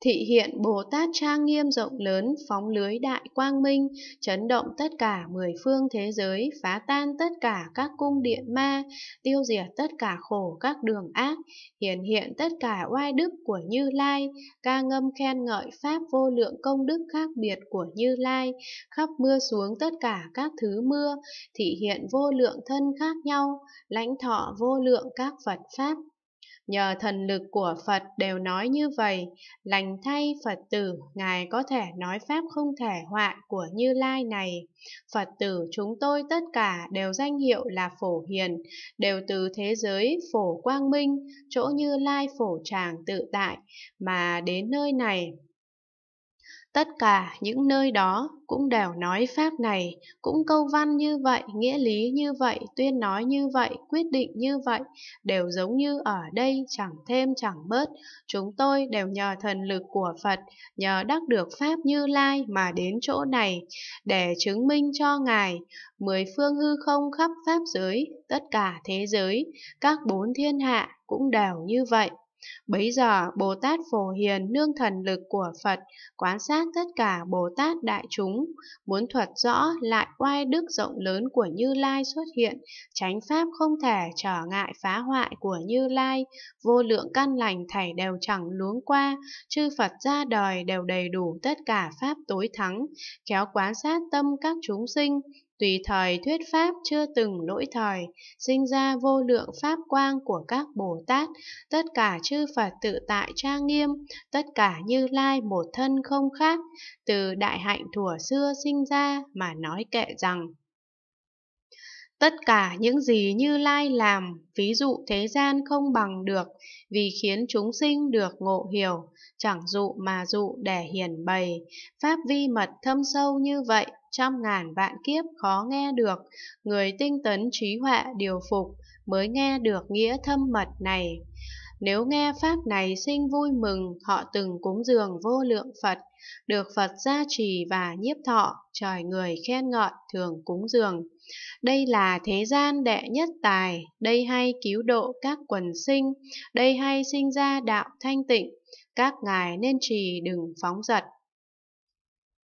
thị hiện Bồ Tát trang nghiêm rộng lớn, phóng lưới đại quang minh, chấn động tất cả mười phương thế giới, phá tan tất cả các cung điện ma, tiêu diệt tất cả khổ các đường ác, hiển hiện tất cả oai đức của Như Lai, ca ngâm khen ngợi pháp vô lượng công đức khác biệt của Như Lai, khắp mưa xuống tất cả các thứ mưa, thị hiện vô lượng thân khác nhau, lãnh thọ vô lượng các Phật pháp. Nhờ thần lực của Phật đều nói như vậy, lành thay Phật tử, Ngài có thể nói Pháp không thể hoại của Như Lai này. Phật tử chúng tôi tất cả đều danh hiệu là Phổ Hiền, đều từ thế giới Phổ Quang Minh, chỗ Như Lai Phổ Tràng tự tại, mà đến nơi này Tất cả những nơi đó cũng đều nói pháp này, cũng câu văn như vậy, nghĩa lý như vậy, tuyên nói như vậy, quyết định như vậy, đều giống như ở đây chẳng thêm chẳng bớt. Chúng tôi đều nhờ thần lực của Phật, nhờ đắc được Pháp như Lai mà đến chỗ này, để chứng minh cho Ngài, mười phương hư không khắp Pháp giới, tất cả thế giới, các bốn thiên hạ cũng đều như vậy. Bấy giờ Bồ Tát Phổ Hiền nương thần lực của Phật quán sát tất cả Bồ Tát đại chúng, muốn thuật rõ lại oai đức rộng lớn của Như Lai xuất hiện, tránh pháp không thể trở ngại phá hoại của Như Lai, vô lượng căn lành thảy đều chẳng luống qua, chư Phật ra đời đều đầy đủ tất cả pháp tối thắng, kéo quán sát tâm các chúng sinh, tùy thời thuyết pháp chưa từng lỗi thời, sinh ra vô lượng pháp quang của các Bồ Tát, tất cả chư Phật tự tại trang nghiêm, tất cả như lai một thân không khác, từ đại hạnh thủa xưa sinh ra mà nói kệ rằng. Tất cả những gì Như Lai làm, ví dụ thế gian không bằng được, vì khiến chúng sinh được ngộ hiểu, chẳng dụ mà dụ để hiển bày, pháp vi mật thâm sâu như vậy, trăm ngàn vạn kiếp khó nghe được, người tinh tấn trí huệ điều phục mới nghe được nghĩa thâm mật này. Nếu nghe Pháp này sinh vui mừng, họ từng cúng dường vô lượng Phật, được Phật gia trì và nhiếp thọ, trời người khen ngợi thường cúng dường. Đây là thế gian đệ nhất tài, đây hay cứu độ các quần sinh, đây hay sinh ra đạo thanh tịnh, các ngài nên trì đừng phóng giật.